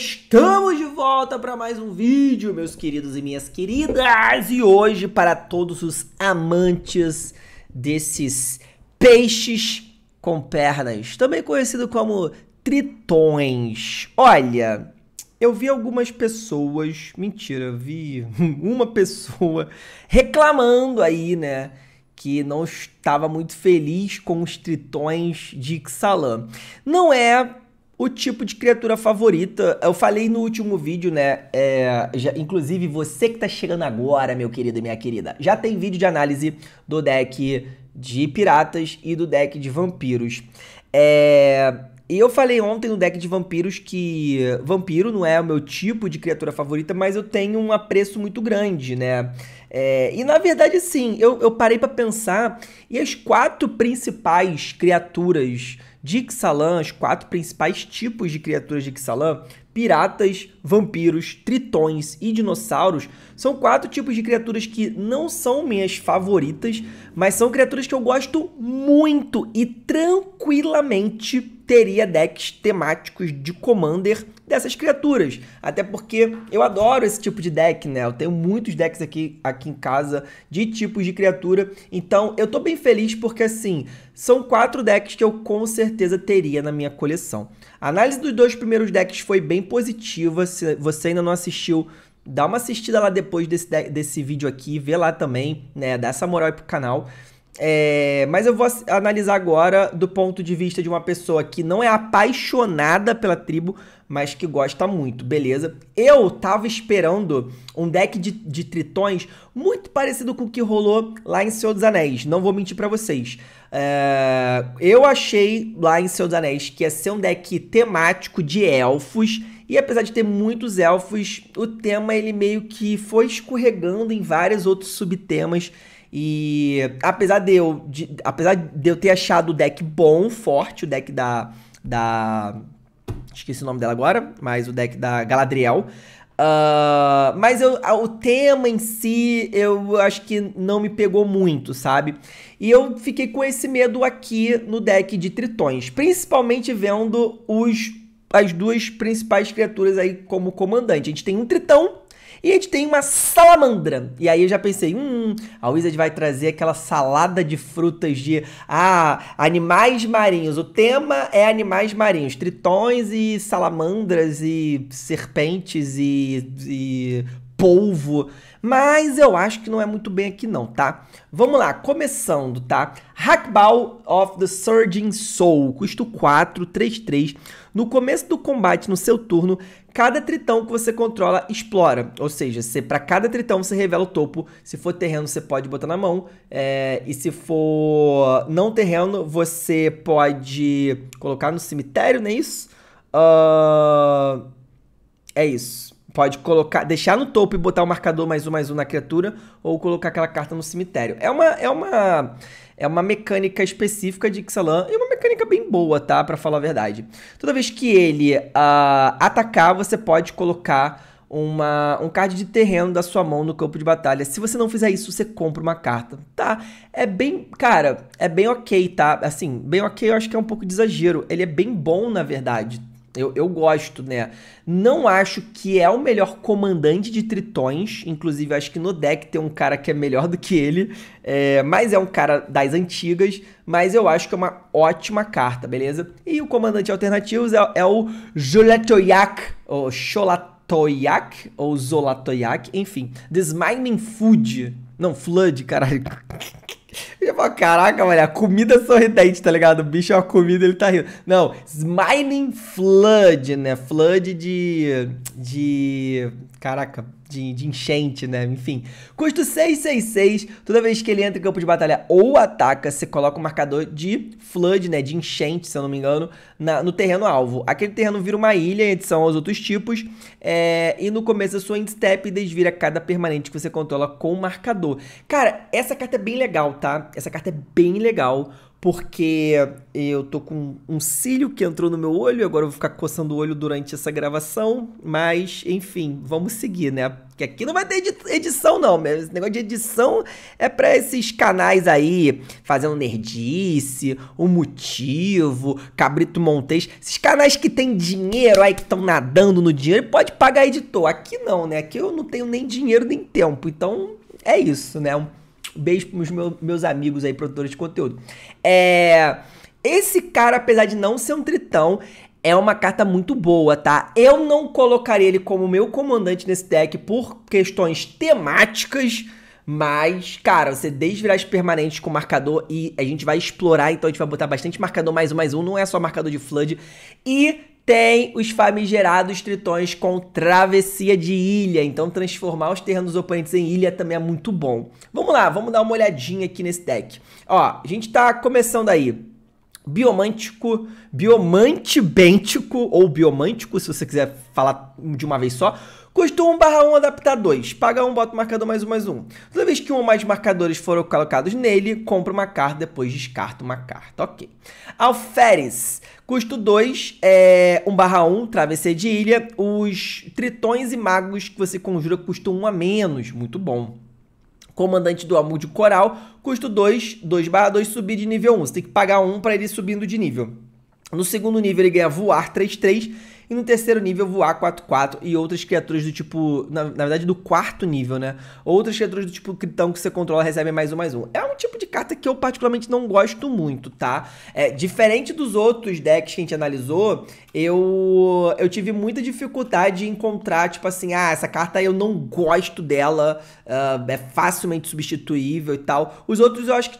estamos de volta para mais um vídeo, meus queridos e minhas queridas. E hoje, para todos os amantes desses peixes com pernas, também conhecido como tritões. Olha, eu vi algumas pessoas, mentira, vi uma pessoa reclamando aí, né? que não estava muito feliz com os tritões de Ixalan. Não é o tipo de criatura favorita. Eu falei no último vídeo, né? É, já, inclusive, você que tá chegando agora, meu querido e minha querida, já tem vídeo de análise do deck de piratas e do deck de vampiros. É, e eu falei ontem no deck de vampiros que vampiro não é o meu tipo de criatura favorita, mas eu tenho um apreço muito grande, né? É, e na verdade, sim, eu, eu parei para pensar e as quatro principais criaturas de Ixalan, os quatro principais tipos de criaturas de Ixalan, piratas, vampiros, tritões e dinossauros, são quatro tipos de criaturas que não são minhas favoritas, mas são criaturas que eu gosto muito e tranquilamente teria decks temáticos de Commander dessas criaturas. Até porque eu adoro esse tipo de deck, né? Eu tenho muitos decks aqui, aqui em casa de tipos de criatura. Então eu tô bem feliz porque, assim, são quatro decks que eu com certeza teria na minha coleção. A análise dos dois primeiros decks foi bem positiva. Se você ainda não assistiu, dá uma assistida lá depois desse, desse vídeo aqui, vê lá também, né? Dá essa moral aí pro canal. É, mas eu vou analisar agora do ponto de vista de uma pessoa que não é apaixonada pela tribo, mas que gosta muito, beleza? Eu tava esperando um deck de, de tritões muito parecido com o que rolou lá em Senhor dos Anéis, não vou mentir para vocês. É, eu achei lá em Senhor dos Anéis que ia ser um deck temático de elfos, e apesar de ter muitos elfos, o tema ele meio que foi escorregando em vários outros subtemas e apesar de eu, de, apesar de eu ter achado o deck bom, forte, o deck da. da esqueci o nome dela agora, mas o deck da Galadriel. Uh, mas eu, o tema em si, eu acho que não me pegou muito, sabe? E eu fiquei com esse medo aqui no deck de tritões, principalmente vendo os, as duas principais criaturas aí como comandante. A gente tem um tritão e a gente tem uma salamandra. E aí eu já pensei, hum, a Wizard vai trazer aquela salada de frutas de ah, animais marinhos. O tema é animais marinhos, tritões e salamandras e serpentes e, e polvo. Mas eu acho que não é muito bem aqui não, tá? Vamos lá, começando, tá? Hackball of the Surging Soul, custo 4, 3, 3. No começo do combate, no seu turno, cada tritão que você controla explora. Ou seja, se para cada tritão você revela o topo. Se for terreno, você pode botar na mão. É, e se for não terreno, você pode colocar no cemitério, não é isso? Uh, é isso. Pode colocar, deixar no topo e botar o marcador mais um mais um na criatura, ou colocar aquela carta no cemitério. É uma, é uma, é uma mecânica específica de Ixalan e uma mecânica bem boa, tá? Para falar a verdade. Toda vez que ele uh, atacar, você pode colocar uma, um card de terreno da sua mão no campo de batalha. Se você não fizer isso, você compra uma carta. Tá, é bem. Cara, é bem ok, tá? Assim, bem ok eu acho que é um pouco de exagero. Ele é bem bom, na verdade, eu, eu gosto, né? Não acho que é o melhor comandante de tritões. Inclusive, acho que no deck tem um cara que é melhor do que ele. É, mas é um cara das antigas. Mas eu acho que é uma ótima carta, beleza? E o comandante alternativo é, é o Jolatoyak. Ou Xolatoyak. Ou Zolatoyak. Enfim, Desmining Food. Não, Flood, caralho. Eu ia caraca, olha, comida sorridente, tá ligado? O bicho é uma comida, ele tá rindo. Não, Smiling Flood, né? Flood de. de. Caraca, de, de, enchente, né? Enfim. Custo 666. Toda vez que ele entra em campo de batalha ou ataca, você coloca o um marcador de flood, né? De enchente, se eu não me engano, na, no terreno alvo. Aquele terreno vira uma ilha em adição aos outros tipos. É, e no começo da sua endstep desvira cada permanente que você controla com o marcador. Cara, essa carta é bem legal, tá? Essa carta é bem legal porque eu tô com um cílio que entrou no meu olho, agora eu vou ficar coçando o olho durante essa gravação, mas enfim, vamos seguir, né? que aqui não vai ter edição não, esse negócio de edição é para esses canais aí, fazendo nerdice, o motivo, Cabrito Montes, esses canais que tem dinheiro aí que estão nadando no dinheiro, pode pagar editor. Aqui não, né? Aqui eu não tenho nem dinheiro nem tempo. Então, é isso, né? Beijo pros meus, meus amigos aí, produtores de conteúdo. É. Esse cara, apesar de não ser um tritão, é uma carta muito boa, tá? Eu não colocaria ele como meu comandante nesse deck por questões temáticas, mas, cara, você desvirar as permanentes com marcador e a gente vai explorar, então a gente vai botar bastante marcador mais um, mais um, não é só marcador de flood. E tem os famigerados tritões com travessia de ilha. Então, transformar os terrenos oponentes em ilha também é muito bom. Vamos lá, vamos dar uma olhadinha aqui nesse deck. Ó, a gente tá começando aí. Biomântico, biomante bêntico, ou biomântico, se você quiser falar de uma vez só. Custo 1 barra 1 adaptar 2. Paga 1, bota o marcador mais 1 mais 1. Toda vez que um ou mais marcadores foram colocados nele, compra uma carta, depois descarta uma carta. Ok. Alferes. Custo 2, é 1 barra 1, travessia de ilha. Os tritões e magos que você conjura custam 1 a menos. Muito bom. Comandante do Amor de Coral, custo 2, 2 barra 2, subir de nível 1. Você tem que pagar 1 para ele subindo de nível. No segundo nível ele ganha voar 3-3 e no terceiro nível, voar 4-4 e outras criaturas do tipo. Na, na, verdade, do quarto nível, né? Outras criaturas do tipo Critão que você controla recebem mais um, mais um. É um tipo de carta que eu particularmente não gosto muito, tá? É, diferente dos outros decks que a gente analisou, eu, eu tive muita dificuldade de encontrar, tipo assim, ah, essa carta eu não gosto dela, uh, é facilmente substituível e tal. Os outros eu acho que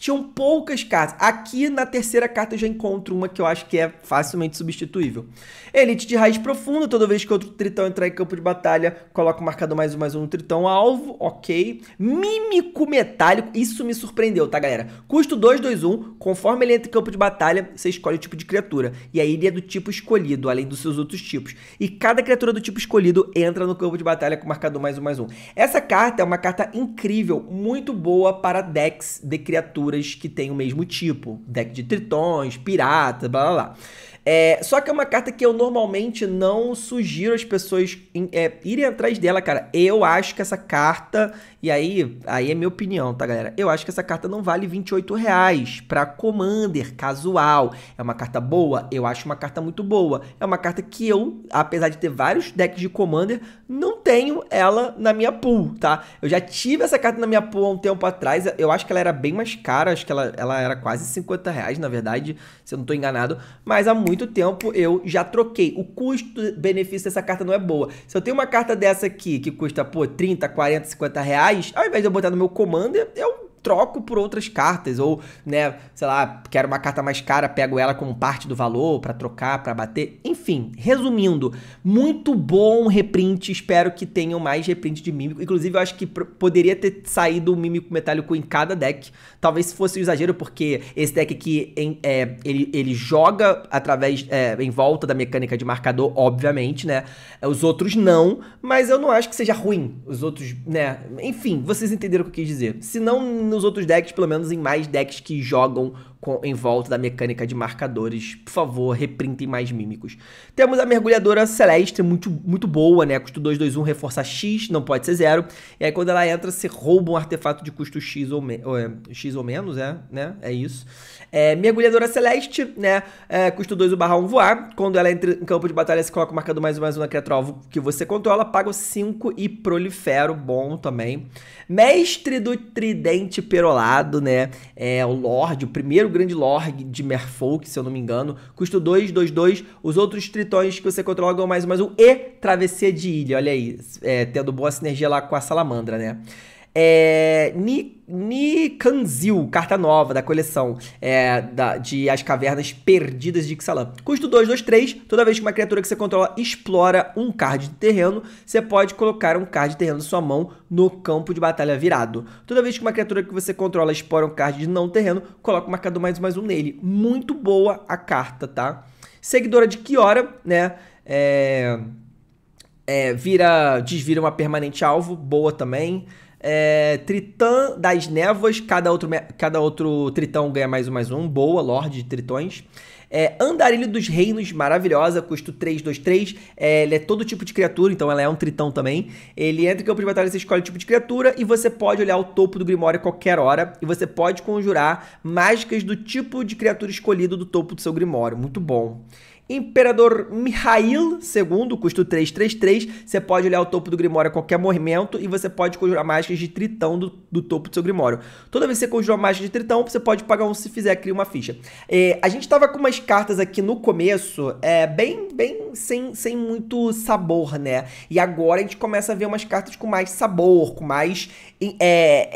tinham poucas cartas. Aqui na terceira carta eu já encontro uma que eu acho que é facilmente substituível. Elite de raiz profunda, toda vez que outro tritão entrar em campo de batalha, coloca o marcador mais um, mais um no tritão alvo, ok. Mímico metálico, isso me surpreendeu, tá galera? Custo 2, 2, 1, conforme ele entra em campo de batalha, você escolhe o tipo de criatura. E aí ele é do tipo escolhido, além dos seus outros tipos. E cada criatura do tipo escolhido entra no campo de batalha com o marcador mais um, mais um. Essa carta é uma carta incrível, muito boa para decks de criatura criaturas que têm o mesmo tipo, deck de tritões, pirata, blá blá blá. É, só que é uma carta que eu normalmente não sugiro as pessoas é, irem atrás dela, cara. Eu acho que essa carta, e aí, aí é minha opinião, tá, galera? Eu acho que essa carta não vale 28 reais pra Commander casual. É uma carta boa? Eu acho uma carta muito boa. É uma carta que eu, apesar de ter vários decks de Commander, não tenho ela na minha pool, tá? Eu já tive essa carta na minha pool há um tempo atrás. Eu acho que ela era bem mais cara, acho que ela, ela era quase 50 reais, na verdade, se eu não tô enganado. Mas a muito tempo eu já troquei. O custo-benefício dessa carta não é boa. Se eu tenho uma carta dessa aqui que custa, pô, 30, 40, 50 reais, ao invés de eu botar no meu Commander, eu troco por outras cartas ou, né, sei lá, quero uma carta mais cara, pego ela como parte do valor para trocar, para bater. Enfim, resumindo, muito bom reprint, espero que tenham mais reprint de mímico. Inclusive, eu acho que poderia ter saído o mímico metálico em cada deck. Talvez fosse um exagero porque esse deck aqui em, é, ele, ele joga através é, em volta da mecânica de marcador, obviamente, né? Os outros não, mas eu não acho que seja ruim. Os outros, né? Enfim, vocês entenderam o que eu quis dizer. Se não nos outros decks, pelo menos em mais decks que jogam em volta da mecânica de marcadores. Por favor, reprintem mais mímicos. Temos a mergulhadora celeste, muito, muito boa, né? Custo 2, 2, 1, reforça X, não pode ser zero. E aí quando ela entra, se rouba um artefato de custo X ou, me, ou é, X ou menos, é, né? É isso. É, mergulhadora celeste, né? É, custo 2, o barra 1, voar. Quando ela entra em campo de batalha, se coloca o marcador mais um, mais um na criatura alvo que você controla, paga 5 e prolifero, bom também. Mestre do tridente perolado, né? É o Lorde, o primeiro grande lord de Merfolk, se eu não me engano. Custo 2, 2, 2. Os outros tritões que você controla ganham mais, um. mais um. E travessia de ilha, olha aí. É, tendo boa sinergia lá com a salamandra, né? É, Nikanzil, carta nova da coleção é, da, de As Cavernas Perdidas de Ixalan. Custo 2, 2, 3. Toda vez que uma criatura que você controla explora um card de terreno, você pode colocar um card de terreno na sua mão no campo de batalha virado. Toda vez que uma criatura que você controla explora um card de não terreno, coloca o marcador mais um mais um nele. Muito boa a carta, tá? Seguidora de Kiora, né? É, é, vira, desvira uma permanente alvo, boa também. É, tritã das Névoas, cada outro, cada outro tritão ganha mais um, mais um. Boa, Lorde de Tritões. É, Andarilho dos Reinos, maravilhosa, custo 323. É, ele é todo tipo de criatura, então ela é um tritão também. Ele entra em campo de batalha, você escolhe o tipo de criatura e você pode olhar o topo do Grimório a qualquer hora. E você pode conjurar mágicas do tipo de criatura escolhido do topo do seu Grimório. Muito bom. Imperador Mihail II, custo 333. Você pode olhar o topo do Grimório a qualquer movimento e você pode conjurar mágicas de Tritão do, do topo do seu Grimório. Toda vez que você conjura uma mágica de Tritão, você pode pagar um se fizer, cria uma ficha. É, a gente tava com umas cartas aqui no começo, é, bem, bem sem, sem muito sabor, né? E agora a gente começa a ver umas cartas com mais sabor, com mais. É,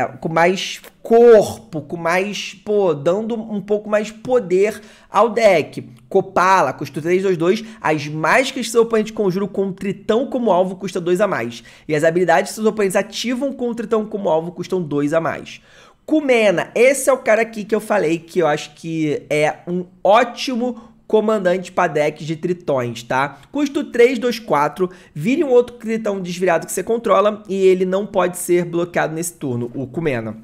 é, com mais corpo, com mais, pô, dando um pouco mais poder ao deck. Copala custa 3, 2, 2. As mágicas que seu oponente conjura com o Tritão como alvo custa 2 a mais. E as habilidades que seus oponentes ativam com o Tritão como alvo custam 2 a mais. Kumena, esse é o cara aqui que eu falei que eu acho que é um ótimo comandante para decks de tritões, tá? Custo 3, 2, 4, vire um outro tritão desvirado que você controla e ele não pode ser bloqueado nesse turno, o Kumena.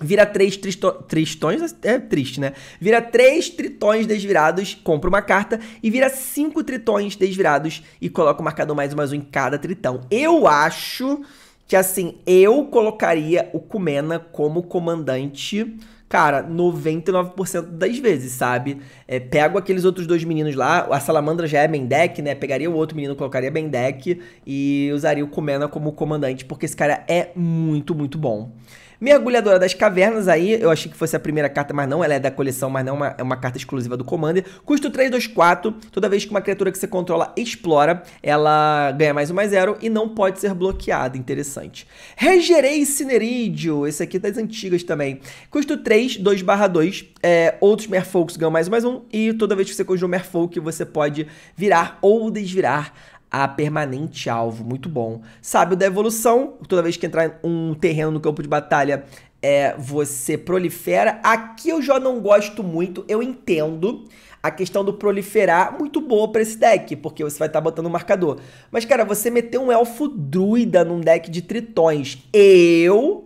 Vira três tristões, é triste, né? Vira três tritões desvirados, compra uma carta e vira cinco tritões desvirados e coloca o marcador mais um mais um em cada tritão. Eu acho que assim, eu colocaria o Kumena como comandante, cara, 99% das vezes, sabe? É, pego aqueles outros dois meninos lá, a Salamandra já é Mendek, né? Pegaria o outro menino, colocaria Mendek e usaria o Kumena como comandante, porque esse cara é muito, muito bom. Mergulhadora das Cavernas, aí eu achei que fosse a primeira carta, mas não, ela é da coleção, mas não é uma, é uma carta exclusiva do Commander. Custo 3, 2, 4. Toda vez que uma criatura que você controla explora, ela ganha mais um mais zero e não pode ser bloqueada. Interessante. Regerei Cinerídeo, esse aqui é das antigas também. Custo 3, 2 barra 2. É, outros Merfolks ganham mais um mais um. E toda vez que você conjura o Merfolk, você pode virar ou desvirar a permanente alvo, muito bom. Sábio da evolução, toda vez que entrar um terreno no campo de batalha, é, você prolifera. Aqui eu já não gosto muito, eu entendo a questão do proliferar, muito boa para esse deck, porque você vai estar tá botando um marcador. Mas, cara, você meter um elfo druida num deck de tritões, eu.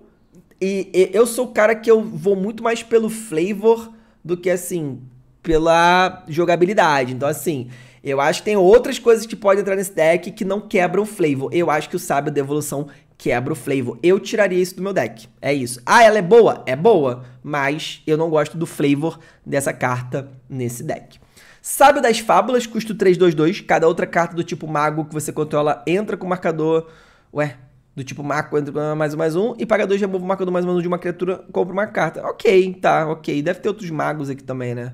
E, e, eu sou o cara que eu vou muito mais pelo flavor do que, assim, pela jogabilidade. Então, assim, eu acho que tem outras coisas que podem entrar nesse deck que não quebram o flavor. Eu acho que o Sábio da Evolução quebra o flavor. Eu tiraria isso do meu deck. É isso. Ah, ela é boa? É boa, mas eu não gosto do flavor dessa carta nesse deck. Sábio das Fábulas, custo 322. Cada outra carta do tipo Mago que você controla entra com marcador. Ué, do tipo Mago entra mais um, mais um. E paga dois, remove o marcador mais um de uma criatura, compra uma carta. Ok, tá, ok. Deve ter outros magos aqui também, né?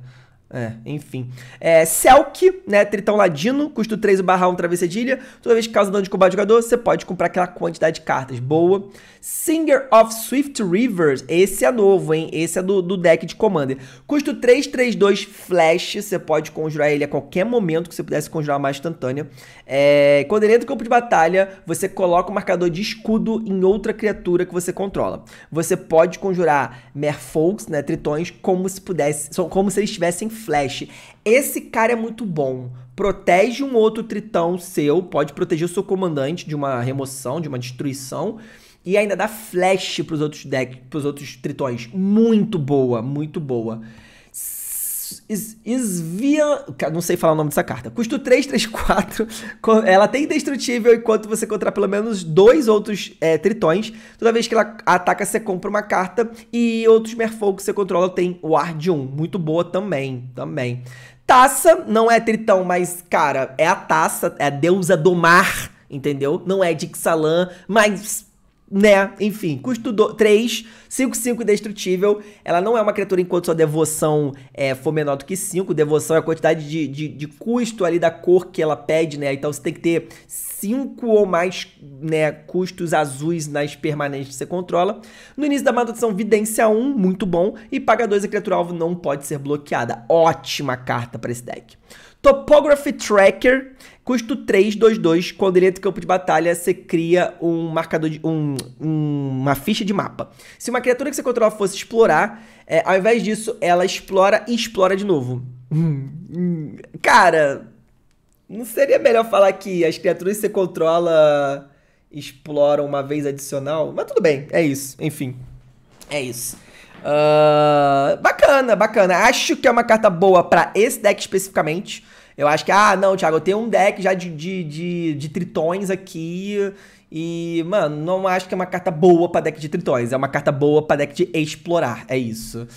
É, enfim. É, Selk, né? Tritão Ladino, custo 3 barra 1 travessedilha. Toda vez que causa dano de combate ao jogador, você pode comprar aquela quantidade de cartas boa. Singer of Swift Rivers, esse é novo, hein? Esse é do, do deck de Commander. Custo 3, 3, 2 Flash, você pode conjurar ele a qualquer momento que você pudesse conjurar uma instantânea. É, quando ele entra no campo de batalha, você coloca o marcador de escudo em outra criatura que você controla. Você pode conjurar Merfolks, né? Tritões, como se pudesse, como se eles estivessem flash. Esse cara é muito bom. Protege um outro tritão seu, pode proteger o seu comandante de uma remoção, de uma destruição. E ainda dá flash pros outros decks, pros outros tritões. Muito boa, muito boa esvia Não sei falar o nome dessa carta. Custo 334. Ela tem indestrutível enquanto você encontrar pelo menos dois outros é, tritões. Toda vez que ela ataca, você compra uma carta. E outros merfolk que você controla tem o ar de 1. Muito boa também. Também. Taça, não é tritão, mas, cara, é a taça, é a deusa do mar entendeu? Não é de Xalan, mas né? Enfim, custo 3, 5, 5 destrutível. Ela não é uma criatura enquanto sua devoção é, for menor do que 5. Devoção é a quantidade de, de, de, custo ali da cor que ela pede, né? Então você tem que ter 5 ou mais né, custos azuis nas permanentes que você controla. No início da manutenção, vidência 1, muito bom. E paga 2, a criatura alvo não pode ser bloqueada. Ótima carta para esse deck. Topography Tracker Custo 3, 2, 2. Quando ele entra em campo de batalha, você cria um marcador de. Um, um, uma ficha de mapa. Se uma criatura que você controla fosse explorar, é, ao invés disso, ela explora e explora de novo. Cara, não seria melhor falar que as criaturas que você controla exploram uma vez adicional? Mas tudo bem, é isso. Enfim, é isso. Uh, bacana, bacana. Acho que é uma carta boa para esse deck especificamente. Eu acho que, ah, não, Thiago, eu tenho um deck já de, de, de, de tritões aqui. E, mano, não acho que é uma carta boa para deck de tritões. É uma carta boa para deck de explorar. É isso.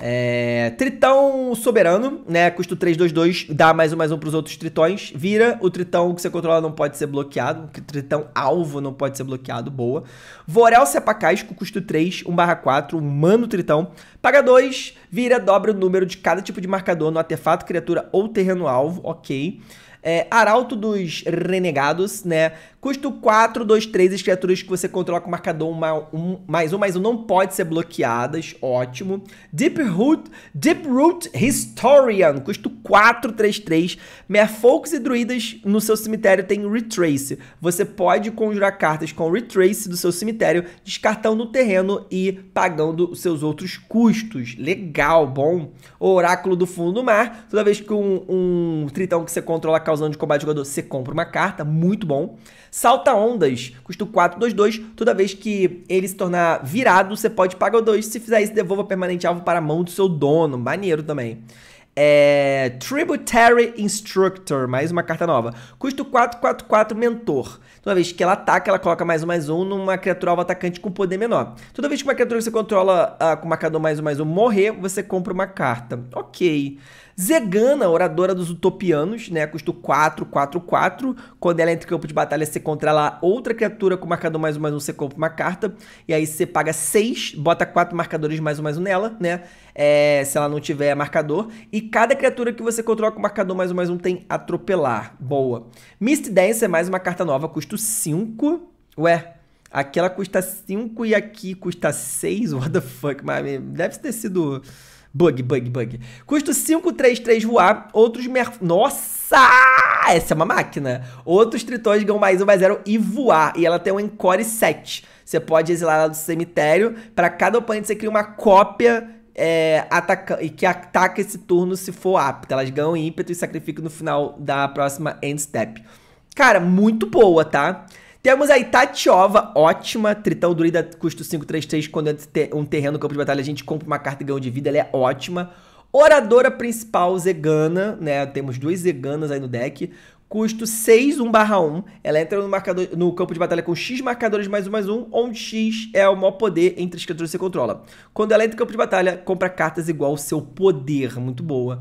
É, tritão soberano, né? Custo 2. dá mais um mais um pros outros tritões. Vira, o tritão que você controla não pode ser bloqueado. O tritão alvo não pode ser bloqueado, boa. Vorel Sepacasco, custo 3, 1 barra 4, humano tritão. Paga 2, vira, dobra o número de cada tipo de marcador no artefato, criatura ou terreno alvo, ok. É, Arauto dos Renegados, né? Custo 4, 2, 3, as criaturas que você controla com marcador um, mais um, mais um, não pode ser bloqueadas, ótimo. Deep Root, Deep Root Historian, custo 4, 3, 3. Merfolks e druidas no seu cemitério tem Retrace. Você pode conjurar cartas com Retrace do seu cemitério, descartando o terreno e pagando os seus outros custos. Legal, bom. Oráculo do Fundo do Mar, toda vez que um, um tritão que você controla causando de combate jogador, você compra uma carta, muito bom. Salta ondas, custa 422. Toda vez que ele se tornar virado, você pode pagar o 2. Se fizer isso, devolva permanente alvo para a mão do seu dono. Maneiro também. É, Tributary Instructor, mais uma carta nova. Custo 444 Mentor. Toda vez que ela ataca, ela coloca mais um mais um numa criatura alvo atacante com poder menor. Toda vez que uma criatura que você controla uh, com marcador mais um mais um morrer, você compra uma carta. Ok. Zegana, oradora dos utopianos, né? Custo 4, 4, 4. Quando ela entra em campo de batalha, você controla outra criatura com marcador mais um mais um, você compra uma carta. E aí você paga 6, bota 4 marcadores mais um mais um nela, né? É, se ela não tiver marcador. E cada criatura que você controla com marcador mais um mais um tem atropelar. Boa. Mist Dance é mais uma carta nova, custo 5. Ué, Aqui ela custa 5 e aqui custa 6? What the fuck? Mas deve ter sido Bug, bug, bug. Custo 533 voar, outros mer... Nossa! Essa é uma máquina! Outros tritões ganham mais um, mais zero e voar. E ela tem um Encore 7. Você pode exilar ela do cemitério. Para cada oponente, você cria uma cópia é, ataca, que ataca esse turno se for apta. Elas ganham ímpeto e sacrificam no final da próxima end step. Cara, muito boa, tá? Temos a Tatiova, ótima. Tritão Druida, custo 533. Quando é um terreno no campo de batalha, a gente compra uma carta e ganha de vida. Ela é ótima. Oradora principal, Zegana, né? Temos duas Zeganas aí no deck. Custo 6, 1 barra 1. Ela entra no, marcador, no campo de batalha com X marcadores mais 1 mais 1, onde X é o maior poder entre as criaturas que você controla. Quando ela entra no campo de batalha, compra cartas igual ao seu poder. Muito boa.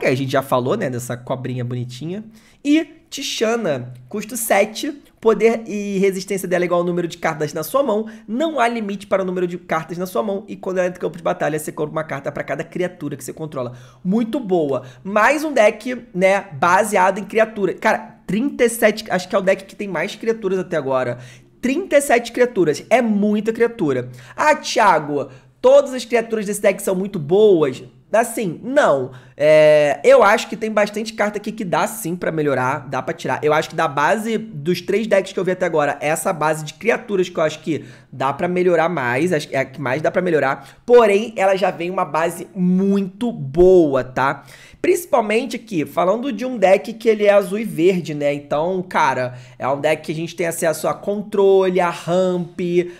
que a gente já falou, né? Dessa cobrinha bonitinha. E Tishana, custo 7, poder e resistência dela é igual ao número de cartas na sua mão, não há limite para o número de cartas na sua mão, e quando ela entra em campo de batalha, você compra uma carta para cada criatura que você controla. Muito boa. Mais um deck, né, baseado em criatura. Cara, 37, acho que é o deck que tem mais criaturas até agora. 37 criaturas, é muita criatura. Ah, Thiago, todas as criaturas desse deck são muito boas? Assim, não. É, eu acho que tem bastante carta aqui que dá sim para melhorar, dá para tirar. Eu acho que da base dos três decks que eu vi até agora, essa base de criaturas que eu acho que dá para melhorar mais, é a que mais dá para melhorar. Porém, ela já vem uma base muito boa, tá? Principalmente aqui falando de um deck que ele é azul e verde, né? Então, cara, é um deck que a gente tem acesso a controle, a ramp,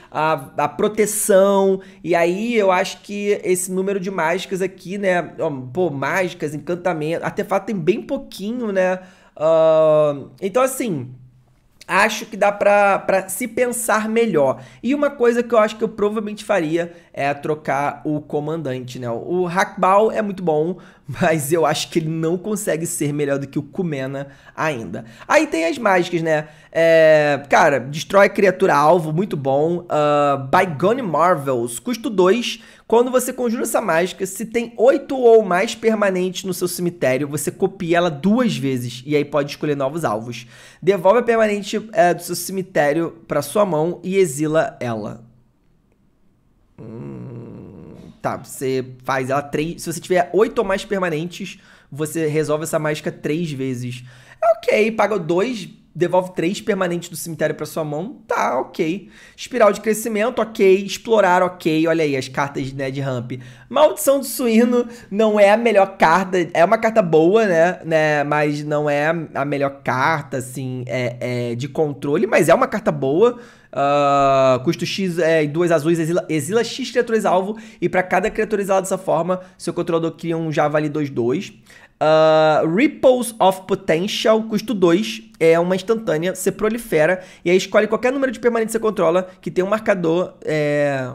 a, a proteção. E aí eu acho que esse número de mágicas aqui, né? Pô, mágicas, encantamento, artefato tem bem pouquinho, né? Uh, então, assim, acho que dá para se pensar melhor. E uma coisa que eu acho que eu provavelmente faria é trocar o comandante, né? O Hackball é muito bom, mas eu acho que ele não consegue ser melhor do que o Kumena ainda. Aí tem as mágicas, né? É, cara, destrói criatura alvo, muito bom. Uh, Bygone Marvels, custo 2. Quando você conjura essa mágica, se tem 8 ou mais permanentes no seu cemitério, você copia ela duas vezes e aí pode escolher novos alvos. Devolve a permanente é, do seu cemitério para sua mão e exila ela. Hum. Tá, você faz ela três. Se você tiver oito ou mais permanentes, você resolve essa mágica três vezes. É ok, paga dois, devolve três permanentes do cemitério para sua mão. Tá, ok. Espiral de crescimento, ok. Explorar, ok. Olha aí as cartas né, de ramp. Maldição do suíno não é a melhor carta. É uma carta boa, né? né mas não é a melhor carta, assim, é, é de controle. Mas é uma carta boa. Uh, custo X é, duas azuis, exila, exila X criaturas alvo. E para cada criatura exilada dessa forma, seu controlador cria um Javali 2-2. Uh, Ripples of Potential, custo 2, é uma instantânea, você prolifera, e aí escolhe qualquer número de permanente que você controla, que tem um marcador. É...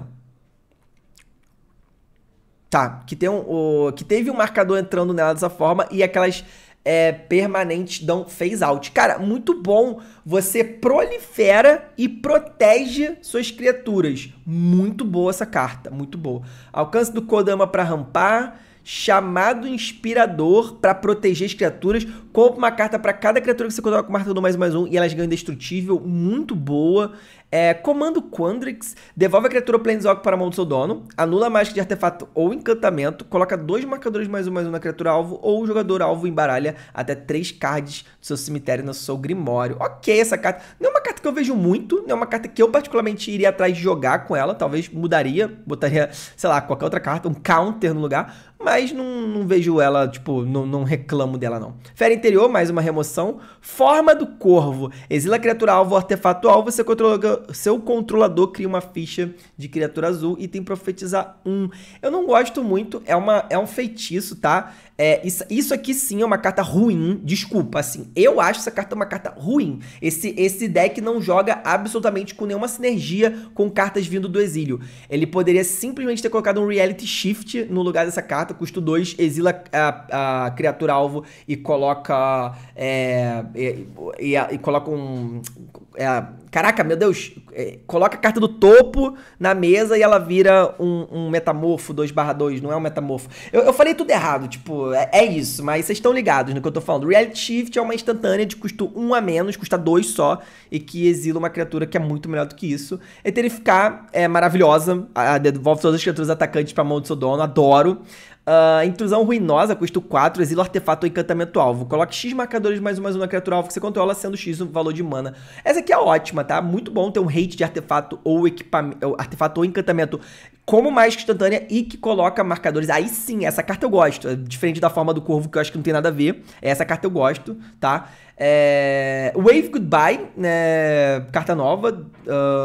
Tá, que, tem um, o... que teve um marcador entrando nela dessa forma, e aquelas é, permanente dão phase out. Cara, muito bom. Você prolifera e protege suas criaturas. Muito boa essa carta, muito boa. Alcance do Kodama para rampar. Chamado Inspirador para proteger as criaturas. Compre uma carta para cada criatura que você coloca com marca do mais mais um e elas ganham indestrutível. Muito boa. É, comando Quandrix, devolve a criatura Planeswalker para a mão do seu dono, anula a mágica de artefato ou encantamento, coloca dois marcadores mais um mais um na criatura alvo ou o jogador alvo embaralha até três cards do seu cemitério no seu grimório. Ok, essa carta não é uma carta que eu vejo muito, não é uma carta que eu particularmente iria atrás de jogar com ela, talvez mudaria, botaria, sei lá, qualquer outra carta, um counter no lugar, mas não, não vejo ela, tipo, não, não reclamo dela não. Fera interior, mais uma remoção. Forma do corvo, exila a criatura alvo ou artefato alvo, você controla seu controlador cria uma ficha de criatura azul e tem profetizar um. Eu não gosto muito, é, uma, é um feitiço, tá? É, isso, isso aqui sim é uma carta ruim, desculpa, assim. Eu acho essa carta uma carta ruim. Esse, esse deck não joga absolutamente com nenhuma sinergia com cartas vindo do exílio. Ele poderia simplesmente ter colocado um Reality Shift no lugar dessa carta, custo 2, exila a, a criatura alvo e coloca. É, e, e, e coloca um é, caraca, meu Deus, é, coloca a carta do topo na mesa e ela vira um, um metamorfo 2/2, não é um metamorfo. Eu, eu falei tudo errado, tipo, é, é isso, mas vocês estão ligados no que eu tô falando. Reality Shift é uma instantânea de custo 1 um a menos, custa 2 só, e que exila uma criatura que é muito melhor do que isso. Eterificar é, é maravilhosa, a, a devolve todas as criaturas atacantes pra mão do seu dono, adoro. Uh, intrusão ruinosa, custo 4, exila artefato ou encantamento alvo. Coloque X marcadores mais um mais uma criatura alvo que você controla, sendo X o valor de mana. Essa aqui é ótima, tá? Muito bom ter um hate de artefato ou equipamento. Artefato ou encantamento como mágica instantânea e que coloca marcadores. Aí sim, essa carta eu gosto. É diferente da forma do corvo, que eu acho que não tem nada a ver. É, essa carta eu gosto, tá? É... Wave Goodbye, né? carta nova.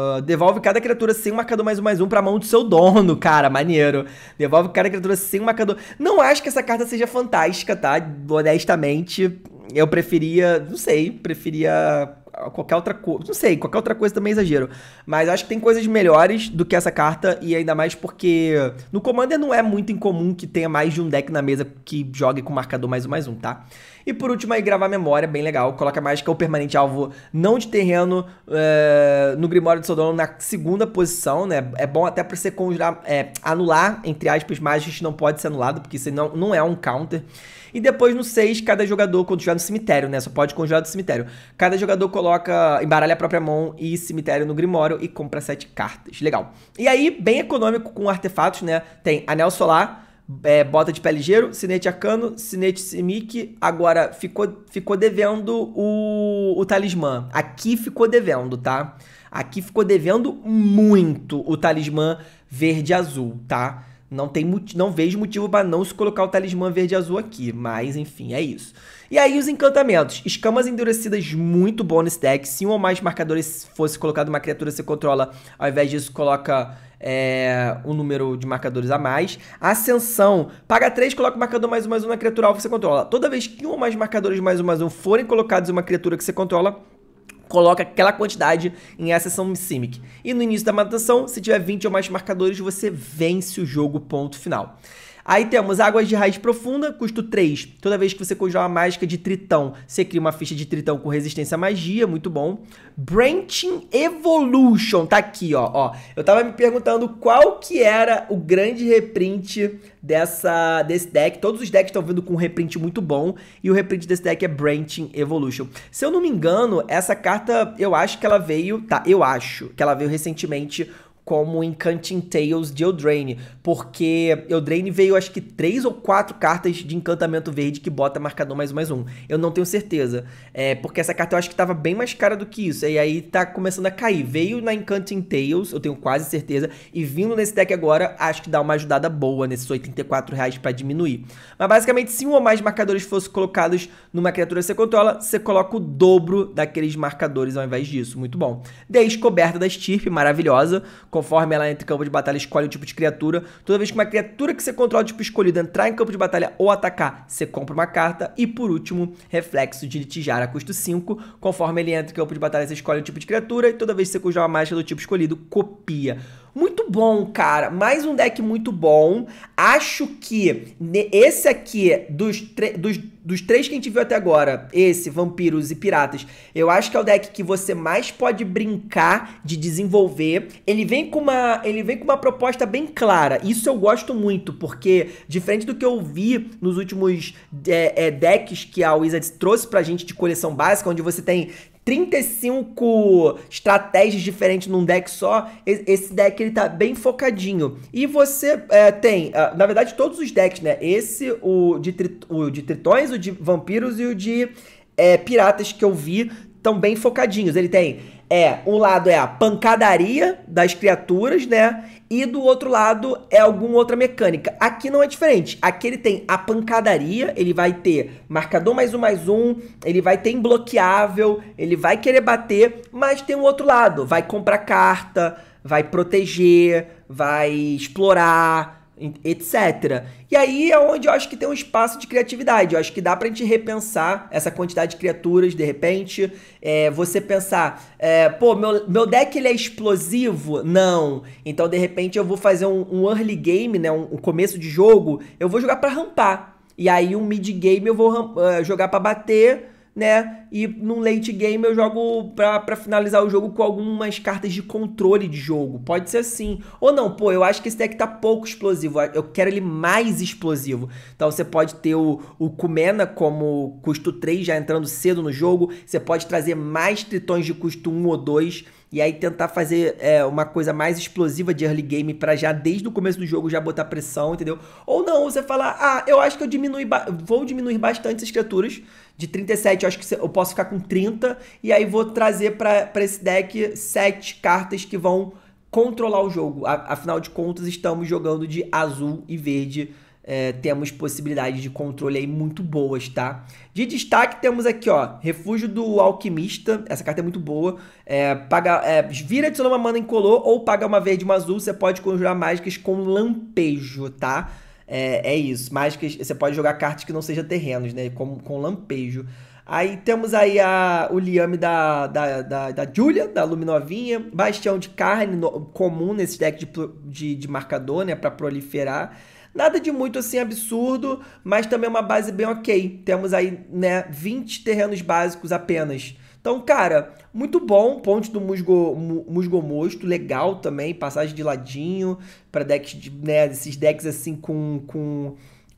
Uh... Devolve cada criatura sem um marcador mais um mais um pra mão do seu dono, cara. Maneiro. Devolve cada criatura sem um marcador. Não acho que essa carta seja fantástica, tá? Honestamente, eu preferia. Não sei, preferia qualquer outra coisa. Não sei, qualquer outra coisa também é exagero. Mas acho que tem coisas melhores do que essa carta, e ainda mais porque no Commander não é muito incomum que tenha mais de um deck na mesa que jogue com marcador mais um mais um, tá? E por último aí, gravar memória, bem legal. Coloca a mágica ou permanente alvo não de terreno é, no Grimório de Sodom na segunda posição, né? É bom até pra você conjurar, é, anular, entre aspas, mágicas que não pode ser anulado, porque senão não, não é um counter. E depois no 6, cada jogador, quando estiver no cemitério, né? Só pode conjurar do cemitério. Cada jogador coloca, embaralha a própria mão e cemitério no Grimório e compra 7 cartas. Legal. E aí, bem econômico com artefatos, né? Tem Anel Solar, é, Bota de Pé Ligeiro, Sinete Arcano, Sinete Simic. Agora, ficou, ficou devendo o, o Talismã. Aqui ficou devendo, tá? Aqui ficou devendo muito o Talismã Verde-Azul, Tá? Não, tem, não vejo motivo para não se colocar o talismã verde azul aqui, mas enfim, é isso. E aí os encantamentos. Escamas endurecidas, muito bom nesse deck. Se um ou mais marcadores fosse colocado uma criatura, você controla. Ao invés disso, coloca é, um número de marcadores a mais. Ascensão. Paga 3, coloca o marcador mais um, mais um na criatura alvo que você controla. Toda vez que um ou mais marcadores mais um, mais um forem colocados em uma criatura que você controla, coloca aquela quantidade em acessão simic E no início da manutenção se tiver 20 ou mais marcadores, você vence o jogo ponto final. Aí temos Águas de Raiz Profunda, custo 3. Toda vez que você conjurar uma mágica de Tritão, você cria uma ficha de Tritão com resistência à magia, muito bom. Branching Evolution, tá aqui, ó, ó. Eu tava me perguntando qual que era o grande reprint dessa, desse deck. Todos os decks estão vindo com um reprint muito bom, e o reprint desse deck é Branching Evolution. Se eu não me engano, essa carta, eu acho que ela veio, tá, eu acho que ela veio recentemente como em Canting Tales de Eldraine, porque Eldraine veio acho que três ou quatro cartas de encantamento verde que bota marcador mais um mais um. Eu não tenho certeza, é, porque essa carta eu acho que estava bem mais cara do que isso, e aí tá começando a cair. Veio na Encanting Tales, eu tenho quase certeza, e vindo nesse deck agora, acho que dá uma ajudada boa nesses 84 reais para diminuir. Mas basicamente, se um ou mais marcadores fossem colocados numa criatura que você controla, você coloca o dobro daqueles marcadores ao invés disso, muito bom. Descoberta da estirpe, maravilhosa, Conforme ela entra em campo de batalha, escolhe o tipo de criatura. Toda vez que uma criatura que você controla o tipo escolhido entrar em campo de batalha ou atacar, você compra uma carta. E por último, reflexo de litigar a custo 5. Conforme ele entra em campo de batalha, você escolhe o tipo de criatura e toda vez que você conjurar uma mágica do tipo escolhido, copia. Muito bom, cara. Mais um deck muito bom. Acho que esse aqui, dos, dos, dos três que a gente viu até agora, esse, Vampiros e Piratas, eu acho que é o deck que você mais pode brincar de desenvolver. Ele vem com uma, ele vem com uma proposta bem clara. Isso eu gosto muito, porque, diferente do que eu vi nos últimos é, é, decks que a Wizards trouxe pra gente de coleção básica, onde você tem 35 estratégias diferentes num deck só, esse deck ele tá bem focadinho. E você é, tem, ah, na verdade, todos os decks, né? Esse, o de, o de tritões, o de vampiros e o de é, piratas que eu vi estão bem focadinhos. Ele tem, é, um lado é a pancadaria das criaturas, né? e do outro lado é alguma outra mecânica. Aqui não é diferente. Aqui ele tem a pancadaria, ele vai ter marcador mais um mais um, ele vai ter imbloqueável, ele vai querer bater, mas tem um outro lado. Vai comprar carta, vai proteger, vai explorar, etc. E aí é onde eu acho que tem um espaço de criatividade. Eu acho que dá pra gente repensar essa quantidade de criaturas, de repente. É, você pensar, é, pô, meu, meu deck ele é explosivo? Não. Então, de repente, eu vou fazer um, um early game, né? Um, um, começo de jogo, eu vou jogar para rampar. E aí, um mid game eu vou uh, jogar para bater né? E num late game eu jogo para finalizar o jogo com algumas cartas de controle de jogo. Pode ser assim. Ou não, pô, eu acho que esse deck tá pouco explosivo. Eu quero ele mais explosivo. Então você pode ter o, o Kumena como custo 3 já entrando cedo no jogo. Você pode trazer mais tritões de custo 1 ou 2 e aí tentar fazer é, uma coisa mais explosiva de early game para já desde o começo do jogo já botar pressão, entendeu? Ou não, você falar, ah, eu acho que eu diminui vou diminuir bastante essas criaturas, de 37, eu acho que eu posso ficar com 30, e aí vou trazer para esse deck sete cartas que vão controlar o jogo. afinal de contas, estamos jogando de azul e verde. É, temos possibilidades de controle aí muito boas, tá? De destaque temos aqui, ó, Refúgio do Alquimista, essa carta é muito boa, é, paga, é, vira adicionar uma mana incolor ou paga uma verde e uma azul, você pode conjurar mágicas com lampejo, tá? É, é isso. Mágicas, você pode jogar cartas que não sejam terrenos, né? Como com lampejo. Aí temos aí a, o Liame da, da, da, da Julia, da Luminovinha. Bastião de carne no, comum nesse deck de, de, de marcador, né? Pra proliferar. Nada de muito assim absurdo, mas também uma base bem ok. Temos aí, né, 20 terrenos básicos apenas. Então, cara, muito bom. Ponte do Musgo, Musgo Mosto, legal também. Passagem de ladinho para decks, de, né? Esses decks assim com. com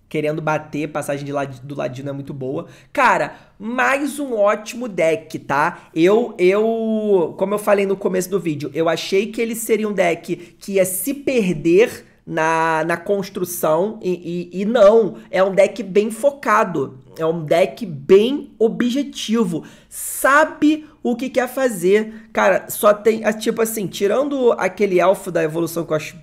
querendo bater, passagem de lad, do ladino é muito boa. Cara, mais um ótimo deck, tá? Eu, eu, como eu falei no começo do vídeo, eu achei que ele seria um deck que ia se perder na, na construção e, e, e não, é um deck bem focado, é um deck bem objetivo, sabe o que quer fazer. Cara, só tem, ah, tipo assim, tirando aquele elfo da evolução que eu acho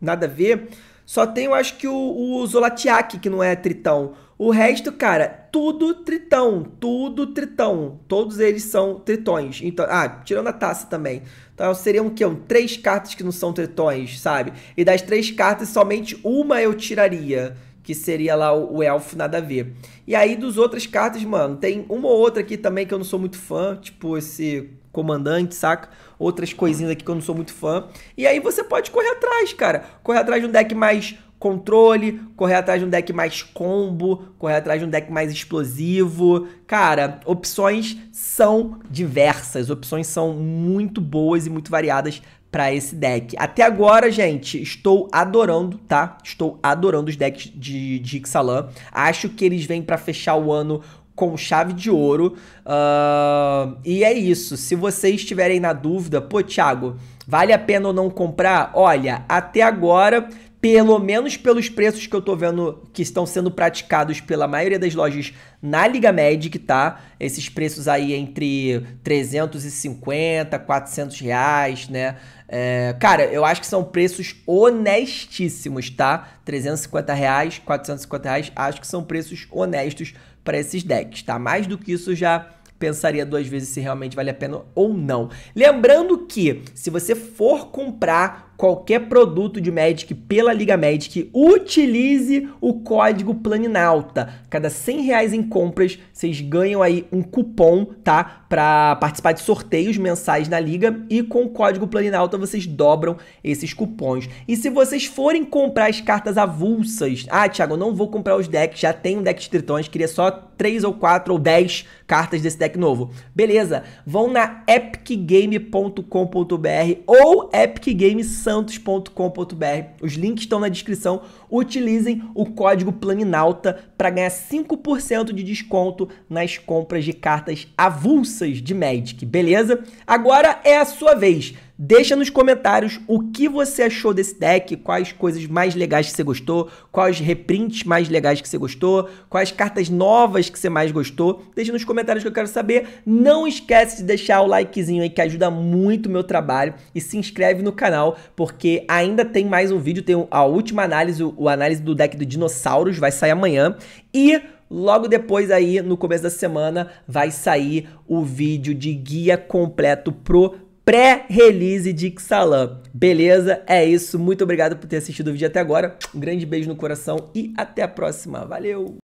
nada a ver, só tem, eu acho que o, o Zolatiak, que não é tritão. O resto, cara, tudo tritão, tudo tritão. Todos eles são tritões. Então, ah, tirando a taça também. Então seriam o quê? Um, três cartas que não são tritões, sabe? E das três cartas, somente uma eu tiraria. Que seria lá o, o elfo nada a ver. E aí, dos outras cartas, mano, tem uma ou outra aqui também que eu não sou muito fã. Tipo, esse comandante, saca? Outras coisinhas aqui que eu não sou muito fã. E aí você pode correr atrás, cara. Correr atrás de um deck mais controle, correr atrás de um deck mais combo, correr atrás de um deck mais explosivo. Cara, opções são diversas, opções são muito boas e muito variadas para esse deck. Até agora, gente, estou adorando, tá? Estou adorando os decks de, de Ixalan. Acho que eles vêm para fechar o ano com chave de ouro. Uh, e é isso. Se vocês estiverem na dúvida, pô, Thiago, vale a pena ou não comprar? Olha, até agora pelo menos pelos preços que eu tô vendo que estão sendo praticados pela maioria das lojas na Liga Magic, tá? Esses preços aí entre 350, 400 reais, né? É, cara, eu acho que são preços honestíssimos, tá? 350 reais, 450 reais, acho que são preços honestos para esses decks, tá? Mais do que isso já pensaria duas vezes se realmente vale a pena ou não. Lembrando que se você for comprar qualquer produto de Magic pela Liga Magic, utilize o código Planinalta. Cada 100 reais em compras, vocês ganham aí um cupom, tá? Para participar de sorteios mensais na Liga e com o código Planinalta vocês dobram esses cupons. E se vocês forem comprar as cartas avulsas, ah, Thiago, eu não vou comprar os decks, já tenho um deck de tritões, queria só 3 ou 4 ou 10 cartas desse deck novo. Beleza, vão na epicgame.com.br ou epicgame.com santos.com.br. Os links estão na descrição utilizem o código Planinalta para ganhar 5% de desconto nas compras de cartas avulsas de Magic, beleza? Agora é a sua vez. Deixa nos comentários o que você achou desse deck, quais coisas mais legais que você gostou, quais reprints mais legais que você gostou, quais cartas novas que você mais gostou. Deixa nos comentários que eu quero saber. Não esquece de deixar o likezinho aí que ajuda muito o meu trabalho e se inscreve no canal porque ainda tem mais um vídeo, tem a última análise, o análise do deck do Dinossauros, vai sair amanhã. E Logo depois aí, no começo da semana, vai sair o vídeo de guia completo pro pré-release de Xalam. Beleza? É isso. Muito obrigado por ter assistido o vídeo até agora. Um grande beijo no coração e até a próxima. Valeu!